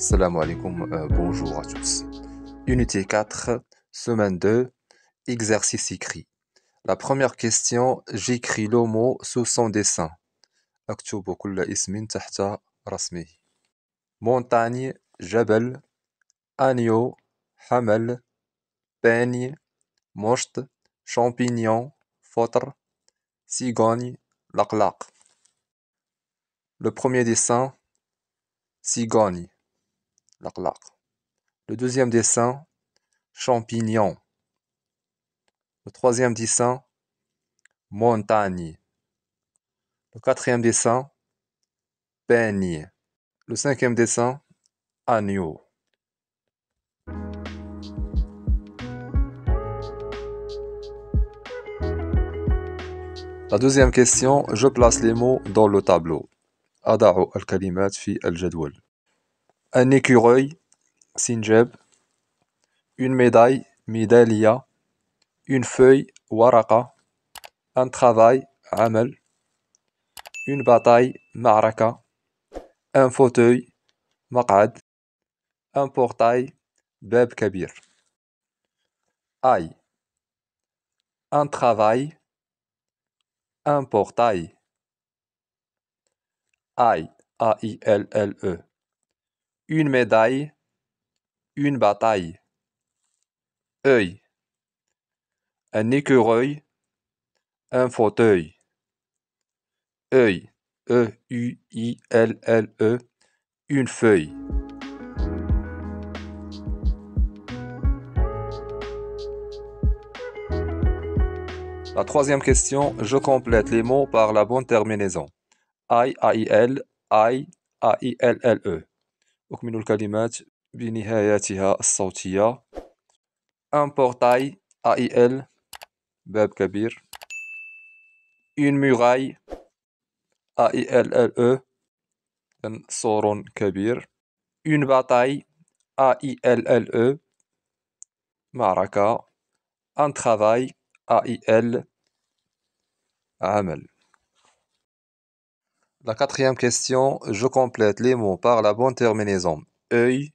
Salam alaikum, euh, bonjour à tous. Unité 4, semaine 2, exercice écrit. La première question, j'écris le mot sous son dessin. Montagne, Jabel, agneau, hamel, peigne, Mosht champignon, fautre, cigogne, Laklak Le premier dessin, cigogne. Le deuxième dessin, champignon. Le troisième dessin, montagne. Le quatrième dessin, peigne. Le cinquième dessin, agneau. La deuxième question, je place les mots dans le tableau. al-Kalimat fi al-Jadwal un écureuil, sinjab. Une médaille, medalia. Une feuille, waraka. Un travail, amal. Une bataille, ma'raka. Un fauteuil, maqad. Un portail, bab kabir. Aïe. Un travail, un portail. Aïe, A-I-L-L-E une médaille, une bataille. œil, un écureuil, un fauteuil. œil, E-U-I-L-L-E, une feuille. La troisième question, je complète les mots par la bonne terminaison. I-A-I-L, I-A-I-L-L-E. أكمل الكلمات بنهاياتها الصوتية أن بورتاي أي إل باب كبير أون une muraille a سور e, كبير أون باتاي أي إل bataille e, معركة أن أي إل عمل La quatrième question, je complète les mots par la bonne terminaison. Œil,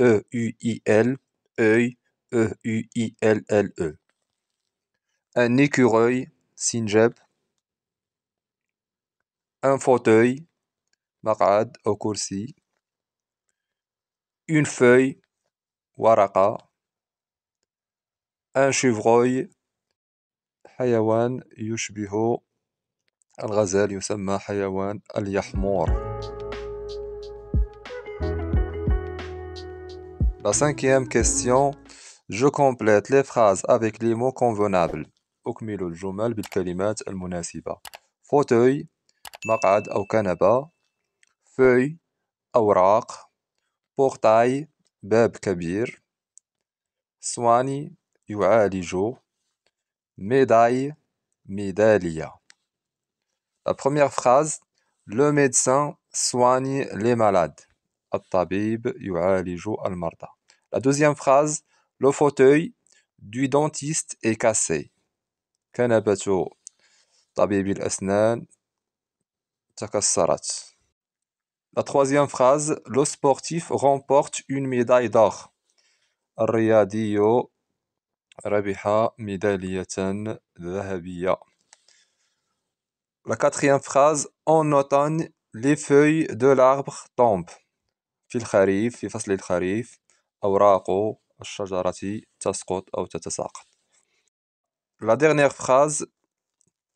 E, U, I, L, œil, E, U, I, L, L, E. Un écureuil, Sinjeb. Un fauteuil, marad au kursi. Une feuille, Waraka. Un chevreuil, Hayawan, Yushbiho, الغزال يسمى حيوان اليحمور. La cinquième question. Je complète les phrases avec les mots convenables. أكمل الجمل بالكلمات المناسبة. فوتوي مقعد أو كنبة. فوي أوراق. بورتاي باب كبير. سواني يعالج. ميداي ميدالية. La première phrase Le médecin soigne les malades. La deuxième phrase Le fauteuil du dentiste est cassé. La troisième phrase Le sportif remporte une médaille d'or. La quatrième phrase, en automne, les feuilles de l'arbre tombent. La dernière phrase,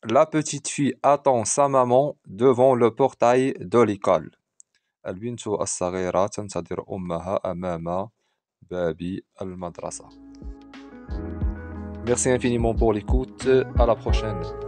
la petite fille attend sa maman devant le portail de l'école. Merci infiniment pour l'écoute. À la prochaine.